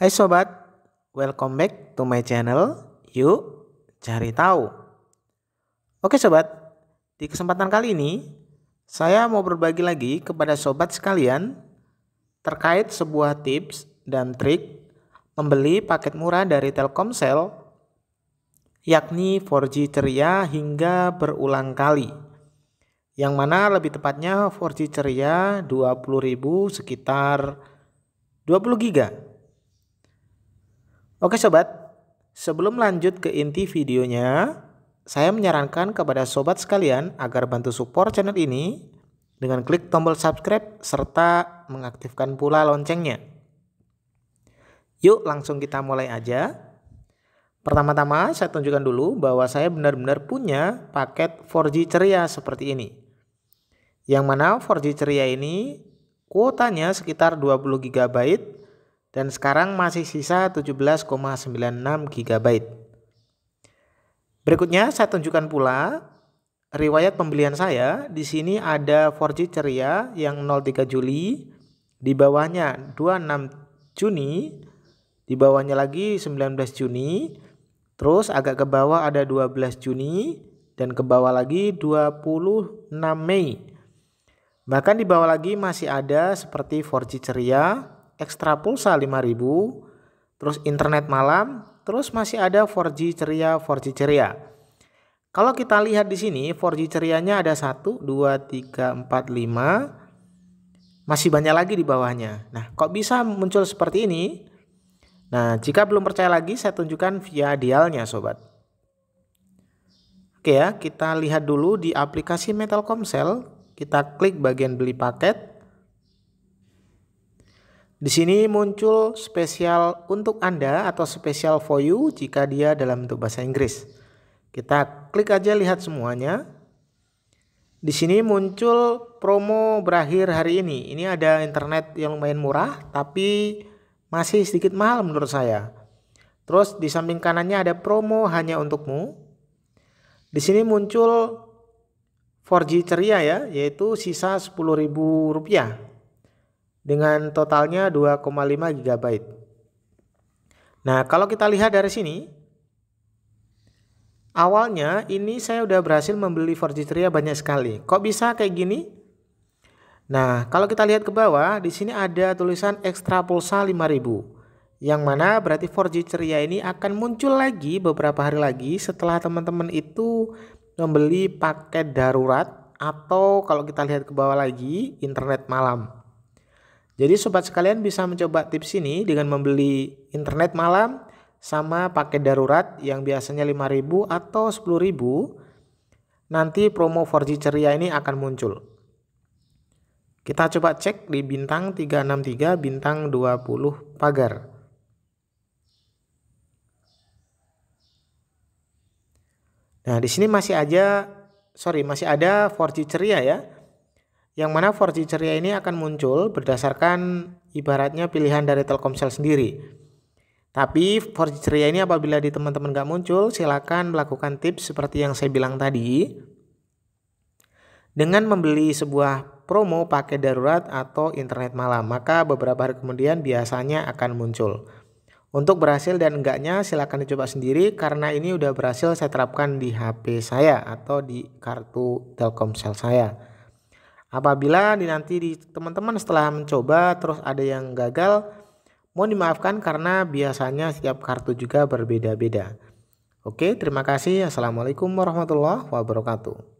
Hai sobat, welcome back to my channel. Yuk cari tahu. Oke sobat, di kesempatan kali ini saya mau berbagi lagi kepada sobat sekalian terkait sebuah tips dan trik membeli paket murah dari Telkomsel yakni 4G ceria hingga berulang kali. Yang mana lebih tepatnya 4G ceria 20.000 sekitar 20 giga Oke sobat, sebelum lanjut ke inti videonya, saya menyarankan kepada sobat sekalian agar bantu support channel ini dengan klik tombol subscribe serta mengaktifkan pula loncengnya. Yuk langsung kita mulai aja. Pertama-tama saya tunjukkan dulu bahwa saya benar-benar punya paket 4G ceria seperti ini. Yang mana 4G ceria ini kuotanya sekitar 20 GB dan sekarang masih sisa 17,96 GB. Berikutnya saya tunjukkan pula riwayat pembelian saya. Di sini ada 4G ceria yang 03 Juli, di bawahnya 26 Juni, di bawahnya lagi 19 Juni, terus agak ke bawah ada 12 Juni, dan ke bawah lagi 26 Mei. Bahkan di bawah lagi masih ada seperti 4G ceria, ekstra pulsa 5000, terus internet malam, terus masih ada 4G ceria, 4G ceria. Kalau kita lihat di sini 4G cerianya ada 1, 2, 3, 4, 5. Masih banyak lagi di bawahnya. Nah, kok bisa muncul seperti ini? Nah, jika belum percaya lagi saya tunjukkan via dialnya sobat. Oke ya, kita lihat dulu di aplikasi Metalcomcell. Kita klik bagian beli paket. Di sini muncul spesial untuk Anda atau spesial for you jika dia dalam bentuk bahasa Inggris. Kita klik aja lihat semuanya. Di sini muncul promo berakhir hari ini. Ini ada internet yang lumayan murah tapi masih sedikit mahal menurut saya. Terus di samping kanannya ada promo hanya untukmu. Di sini muncul 4G ceria ya, yaitu sisa Rp10.000 dengan totalnya 2,5 GB. Nah, kalau kita lihat dari sini, awalnya ini saya udah berhasil membeli 4 4G Tria banyak sekali. Kok bisa kayak gini? Nah, kalau kita lihat ke bawah, di sini ada tulisan ekstra pulsa 5000. Yang mana berarti 4G ceria ini akan muncul lagi beberapa hari lagi setelah teman-teman itu membeli paket darurat atau kalau kita lihat ke bawah lagi internet malam. Jadi sobat sekalian bisa mencoba tips ini dengan membeli internet malam sama paket darurat yang biasanya 5000 atau 10000 nanti promo 4G ceria ini akan muncul. Kita coba cek di bintang 363 bintang 20 pagar. Nah, di sini masih aja sorry, masih ada 4G ceria ya yang mana 4G ceria ini akan muncul berdasarkan ibaratnya pilihan dari Telkomsel sendiri. Tapi 4G ceria ini apabila di teman-teman nggak muncul, silakan melakukan tips seperti yang saya bilang tadi. Dengan membeli sebuah promo paket darurat atau internet malam, maka beberapa hari kemudian biasanya akan muncul. Untuk berhasil dan enggaknya silakan dicoba sendiri karena ini udah berhasil saya terapkan di HP saya atau di kartu Telkomsel saya. Apabila nanti di teman-teman setelah mencoba terus ada yang gagal, mohon dimaafkan karena biasanya setiap kartu juga berbeda-beda. Oke, terima kasih. Assalamualaikum warahmatullahi wabarakatuh.